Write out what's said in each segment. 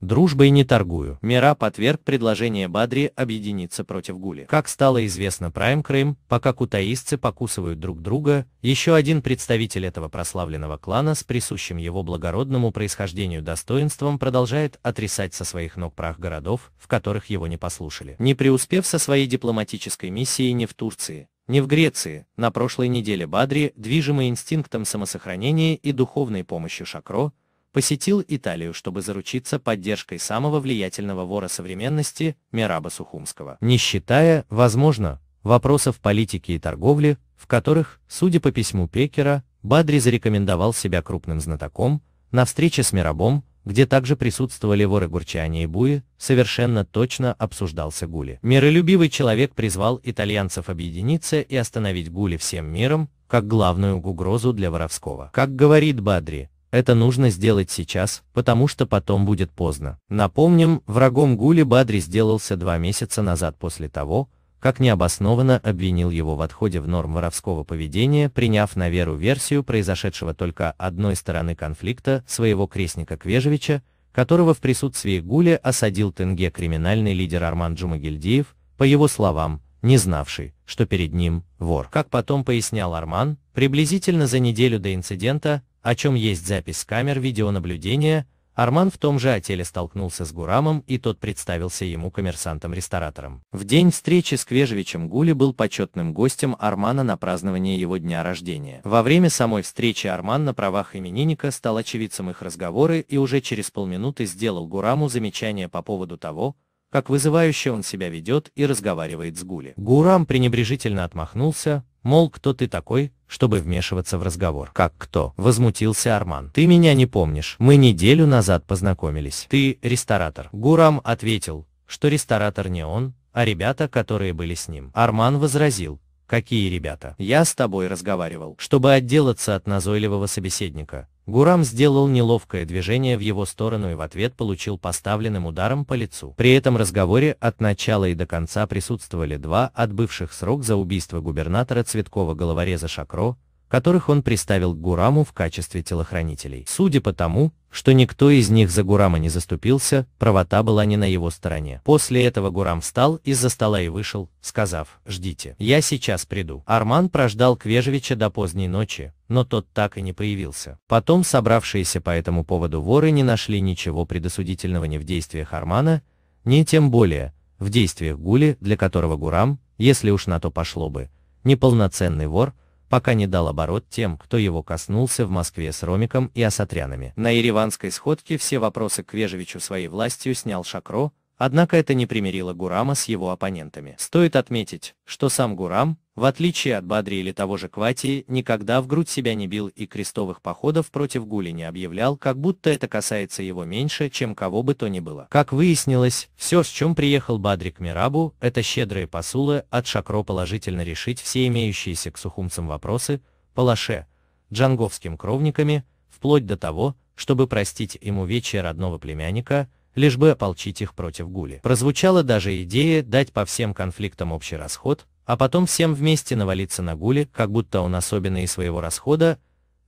Дружбой не торгую. Мираб отверг предложение Бадри объединиться против Гули. Как стало известно Прайм Крым, пока кутаистцы покусывают друг друга, еще один представитель этого прославленного клана с присущим его благородному происхождению достоинством продолжает отрисать со своих ног прах городов, в которых его не послушали. Не преуспев со своей дипломатической миссией ни в Турции, ни в Греции, на прошлой неделе Бадри, движимый инстинктом самосохранения и духовной помощью Шакро, посетил Италию, чтобы заручиться поддержкой самого влиятельного вора современности Мираба Сухумского. Не считая, возможно, вопросов политики и торговли, в которых, судя по письму Пекера, Бадри зарекомендовал себя крупным знатоком, на встрече с Мирабом, где также присутствовали воры Гурчани и Буи, совершенно точно обсуждался Гули. Миролюбивый человек призвал итальянцев объединиться и остановить Гули всем миром, как главную угрозу для воровского. Как говорит Бадри, это нужно сделать сейчас, потому что потом будет поздно. Напомним, врагом Гули Бадри сделался два месяца назад после того, как необоснованно обвинил его в отходе в норм воровского поведения, приняв на веру версию произошедшего только одной стороны конфликта своего крестника Квежевича, которого в присутствии Гули осадил Тенге криминальный лидер Арман Джумагильдиев, по его словам, не знавший, что перед ним вор. Как потом пояснял Арман, приблизительно за неделю до инцидента о чем есть запись камер видеонаблюдения, Арман в том же отеле столкнулся с Гурамом и тот представился ему коммерсантом-ресторатором. В день встречи с Квежевичем Гули был почетным гостем Армана на праздновании его дня рождения. Во время самой встречи Арман на правах именинника стал очевидцем их разговора и уже через полминуты сделал Гураму замечание по поводу того, как вызывающе он себя ведет и разговаривает с Гули. Гурам пренебрежительно отмахнулся, мол, кто ты такой, чтобы вмешиваться в разговор. Как кто? Возмутился Арман. Ты меня не помнишь. Мы неделю назад познакомились. Ты ресторатор. Гурам ответил, что ресторатор не он, а ребята, которые были с ним. Арман возразил, Какие ребята? Я с тобой разговаривал. Чтобы отделаться от назойливого собеседника, Гурам сделал неловкое движение в его сторону и в ответ получил поставленным ударом по лицу. При этом разговоре от начала и до конца присутствовали два отбывших срок за убийство губернатора Цветкова головореза Шакро, которых он приставил к Гураму в качестве телохранителей. Судя по тому, что никто из них за Гурама не заступился, правота была не на его стороне. После этого Гурам встал из-за стола и вышел, сказав, ждите, я сейчас приду. Арман прождал Квежевича до поздней ночи, но тот так и не появился. Потом собравшиеся по этому поводу воры не нашли ничего предосудительного ни в действиях Армана, ни тем более, в действиях Гули, для которого Гурам, если уж на то пошло бы, неполноценный вор, пока не дал оборот тем, кто его коснулся в Москве с Ромиком и Асатрянами. На ереванской сходке все вопросы к Вежевичу своей властью снял Шакро, Однако это не примирило Гурама с его оппонентами. Стоит отметить, что сам Гурам, в отличие от Бадри или того же Кватии, никогда в грудь себя не бил и крестовых походов против Гули не объявлял, как будто это касается его меньше, чем кого бы то ни было. Как выяснилось, все, с чем приехал Бадри к Мирабу, это щедрые посулы от Шакро положительно решить все имеющиеся к сухумцам вопросы, Палаше, джанговским кровниками, вплоть до того, чтобы простить ему вече родного племянника, лишь бы ополчить их против Гули. Прозвучала даже идея дать по всем конфликтам общий расход, а потом всем вместе навалиться на Гули, как будто он особенно и своего расхода,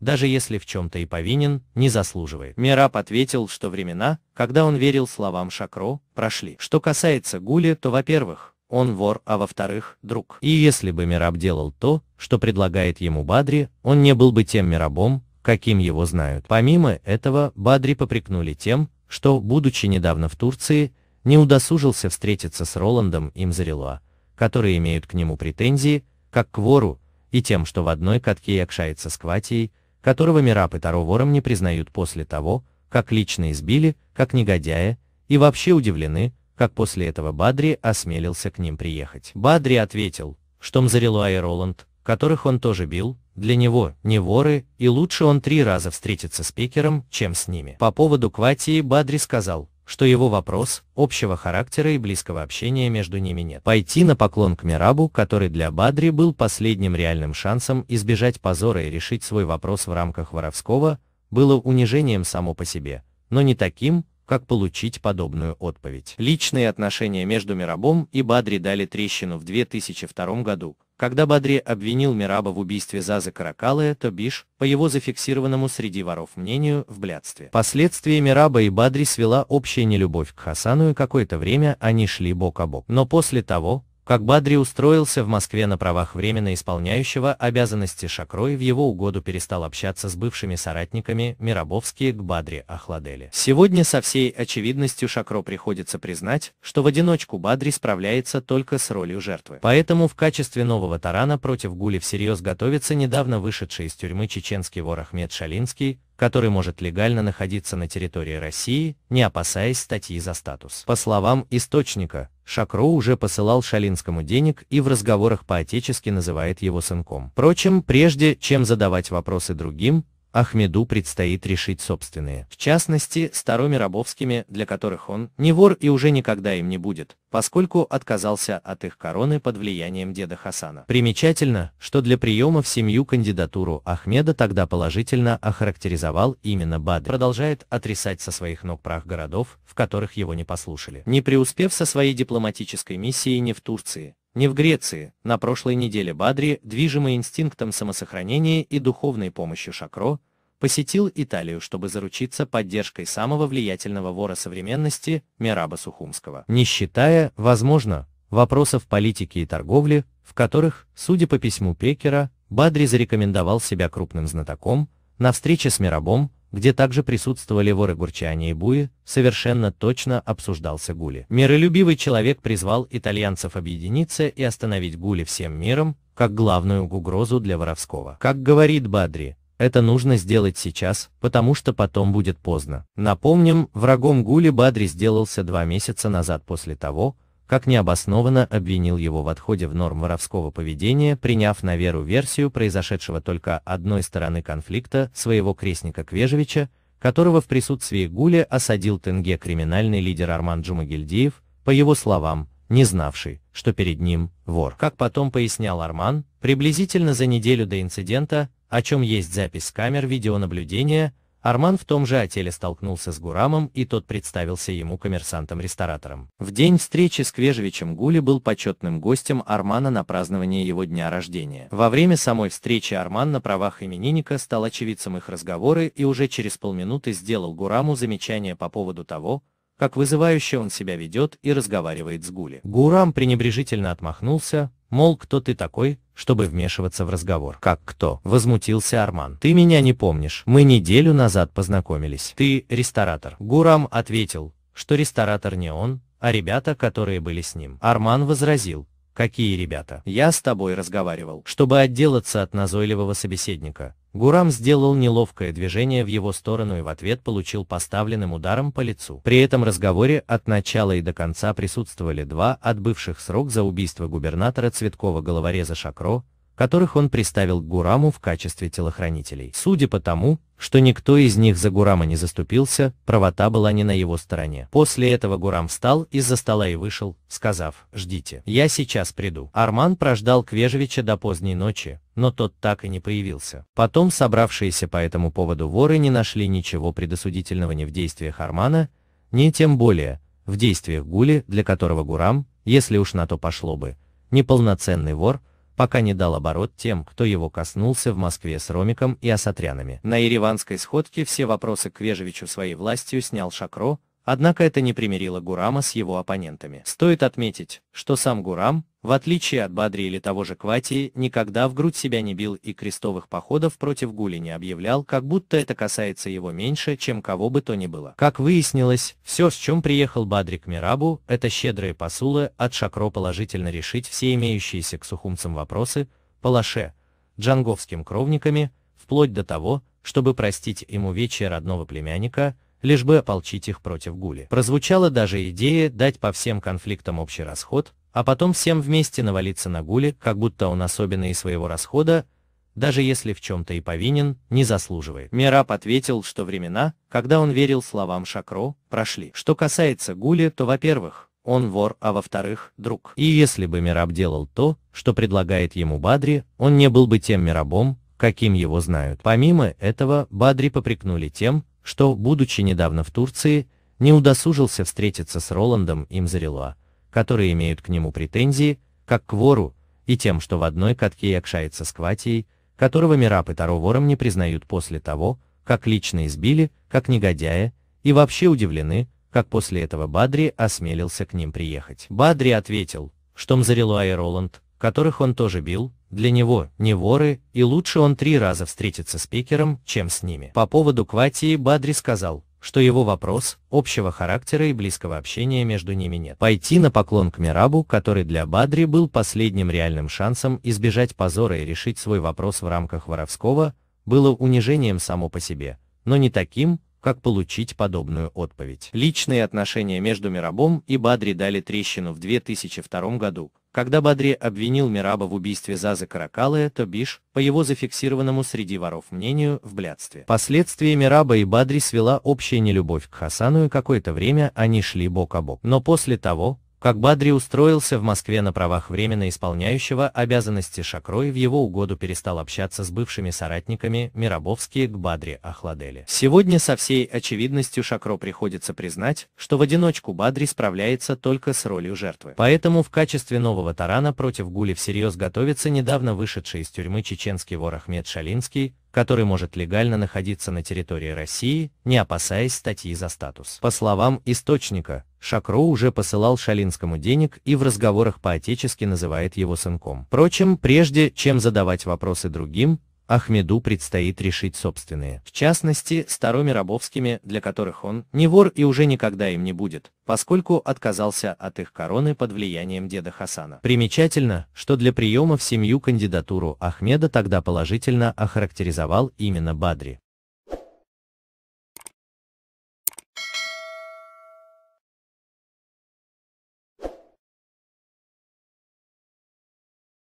даже если в чем-то и повинен, не заслуживает. Мираб ответил, что времена, когда он верил словам Шакро, прошли. Что касается Гули, то, во-первых, он вор, а во-вторых, друг. И если бы Мираб делал то, что предлагает ему Бадри, он не был бы тем Мирабом, каким его знают. Помимо этого, Бадри попрекнули тем, что, будучи недавно в Турции, не удосужился встретиться с Роландом и Мзарилуа, которые имеют к нему претензии, как к вору, и тем, что в одной катке якшается с Кватией, которого Мирап и Таро вором не признают после того, как лично избили, как негодяя, и вообще удивлены, как после этого Бадри осмелился к ним приехать. Бадри ответил, что Мзарилуа и Роланд, которых он тоже бил, для него не воры, и лучше он три раза встретится с Пекером, чем с ними. По поводу Кватии Бадри сказал, что его вопрос, общего характера и близкого общения между ними нет. Пойти на поклон к Мирабу, который для Бадри был последним реальным шансом избежать позора и решить свой вопрос в рамках воровского, было унижением само по себе, но не таким, как получить подобную отповедь. Личные отношения между Мирабом и Бадри дали трещину в 2002 году, когда Бадри обвинил Мираба в убийстве Зазы Каракалая, то Биш, по его зафиксированному среди воров мнению, в блядстве. Последствия Мираба и Бадри свела общая нелюбовь к Хасану и какое-то время они шли бок о бок. Но после того, как Бадри устроился в Москве на правах временно исполняющего обязанности Шакрой в его угоду перестал общаться с бывшими соратниками Мирабовские к Бадри охладели. Сегодня со всей очевидностью Шакро приходится признать, что в одиночку Бадри справляется только с ролью жертвы. Поэтому в качестве нового тарана против Гули всерьез готовится недавно вышедший из тюрьмы чеченский вор Ахмед Шалинский, который может легально находиться на территории России, не опасаясь статьи за статус. По словам источника, Шакро уже посылал Шалинскому денег и в разговорах по-отечески называет его сынком. Впрочем, прежде чем задавать вопросы другим, Ахмеду предстоит решить собственные, в частности, старыми рабовскими, для которых он не вор и уже никогда им не будет, поскольку отказался от их короны под влиянием деда Хасана. Примечательно, что для приема в семью кандидатуру Ахмеда тогда положительно охарактеризовал именно Бад. Продолжает отрисать со своих ног прах городов, в которых его не послушали. Не преуспев со своей дипломатической миссией не в Турции, не в Греции, на прошлой неделе Бадри, движимый инстинктом самосохранения и духовной помощью Шакро, посетил Италию, чтобы заручиться поддержкой самого влиятельного вора современности Мираба Сухумского. Не считая, возможно, вопросов политики и торговли, в которых, судя по письму Пекера, Бадри зарекомендовал себя крупным знатоком, на встрече с Мирабом где также присутствовали воры Гурчани и Буи, совершенно точно обсуждался Гули. Миролюбивый человек призвал итальянцев объединиться и остановить Гули всем миром, как главную угрозу для воровского. Как говорит Бадри, это нужно сделать сейчас, потому что потом будет поздно. Напомним, врагом Гули Бадри сделался два месяца назад после того, как необоснованно обвинил его в отходе в норм воровского поведения, приняв на веру версию произошедшего только одной стороны конфликта своего крестника Квежевича, которого в присутствии Гуля осадил Тенге криминальный лидер Арман Джумагильдиев, по его словам, не знавший, что перед ним вор. Как потом пояснял Арман, приблизительно за неделю до инцидента, о чем есть запись камер видеонаблюдения, Арман в том же отеле столкнулся с Гурамом и тот представился ему коммерсантом-ресторатором. В день встречи с Квежевичем Гули был почетным гостем Армана на праздновании его дня рождения. Во время самой встречи Арман на правах именинника стал очевидцем их разговора и уже через полминуты сделал Гураму замечание по поводу того, как вызывающе он себя ведет и разговаривает с Гули. Гурам пренебрежительно отмахнулся, мол, кто ты такой, чтобы вмешиваться в разговор. Как кто? Возмутился Арман. Ты меня не помнишь, мы неделю назад познакомились. Ты ресторатор. Гурам ответил, что ресторатор не он, а ребята, которые были с ним. Арман возразил, Какие ребята? Я с тобой разговаривал. Чтобы отделаться от назойливого собеседника, Гурам сделал неловкое движение в его сторону и в ответ получил поставленным ударом по лицу. При этом разговоре от начала и до конца присутствовали два отбывших срок за убийство губернатора Цветкова головореза Шакро, которых он приставил к Гураму в качестве телохранителей. Судя по тому, что никто из них за Гурама не заступился, правота была не на его стороне. После этого Гурам встал из-за стола и вышел, сказав, ждите, я сейчас приду. Арман прождал Квежевича до поздней ночи, но тот так и не появился. Потом собравшиеся по этому поводу воры не нашли ничего предосудительного ни в действиях Армана, ни тем более, в действиях Гули, для которого Гурам, если уж на то пошло бы, неполноценный вор, пока не дал оборот тем, кто его коснулся в Москве с Ромиком и Асатрянами. На ереванской сходке все вопросы к Вежевичу своей властью снял Шакро, Однако это не примирило Гурама с его оппонентами. Стоит отметить, что сам Гурам, в отличие от Бадри или того же Квати, никогда в грудь себя не бил и крестовых походов против Гули не объявлял, как будто это касается его меньше, чем кого бы то ни было. Как выяснилось, все, с чем приехал Бадри к Мирабу, это щедрые посулы от Шакро положительно решить все имеющиеся к сухумцам вопросы, Палаше, джанговским кровниками, вплоть до того, чтобы простить ему вече родного племянника, лишь бы ополчить их против Гули. Прозвучала даже идея дать по всем конфликтам общий расход, а потом всем вместе навалиться на Гули, как будто он особенно из своего расхода, даже если в чем-то и повинен, не заслуживает. Мираб ответил, что времена, когда он верил словам Шакро, прошли. Что касается Гули, то, во-первых, он вор, а во-вторых, друг. И если бы Мираб делал то, что предлагает ему Бадри, он не был бы тем Мирабом, каким его знают. Помимо этого, Бадри попрекнули тем, что, будучи недавно в Турции, не удосужился встретиться с Роландом и Мзарелуа, которые имеют к нему претензии, как к вору, и тем, что в одной катке якшается с Кватией, которого Мирап и Таро вором не признают после того, как лично избили, как негодяя, и вообще удивлены, как после этого Бадри осмелился к ним приехать. Бадри ответил, что Мзарелуа и Роланд, которых он тоже бил, для него не воры, и лучше он три раза встретится с Пекером, чем с ними. По поводу Кватии Бадри сказал, что его вопрос, общего характера и близкого общения между ними нет. Пойти на поклон к Мирабу, который для Бадри был последним реальным шансом избежать позора и решить свой вопрос в рамках воровского, было унижением само по себе, но не таким, как получить подобную отповедь. Личные отношения между Мирабом и Бадри дали трещину в 2002 году, когда Бадри обвинил Мираба в убийстве Зазы Каракалая, то Биш, по его зафиксированному среди воров мнению, в блядстве. Последствия Мираба и Бадри свела общая нелюбовь к Хасану и какое-то время они шли бок о бок. Но после того, как Бадри устроился в Москве на правах временно исполняющего обязанности Шакрой в его угоду перестал общаться с бывшими соратниками Миробовские к Бадри охладели. Сегодня со всей очевидностью Шакро приходится признать, что в одиночку Бадри справляется только с ролью жертвы. Поэтому в качестве нового тарана против Гули всерьез готовится недавно вышедший из тюрьмы чеченский вор Ахмед Шалинский, который может легально находиться на территории России, не опасаясь статьи за статус. По словам источника, Шакро уже посылал Шалинскому денег и в разговорах по-отечески называет его сынком. Впрочем, прежде чем задавать вопросы другим, Ахмеду предстоит решить собственные, в частности, старыми Рабовскими, для которых он не вор и уже никогда им не будет, поскольку отказался от их короны под влиянием деда Хасана. Примечательно, что для приема в семью кандидатуру Ахмеда тогда положительно охарактеризовал именно Бадри.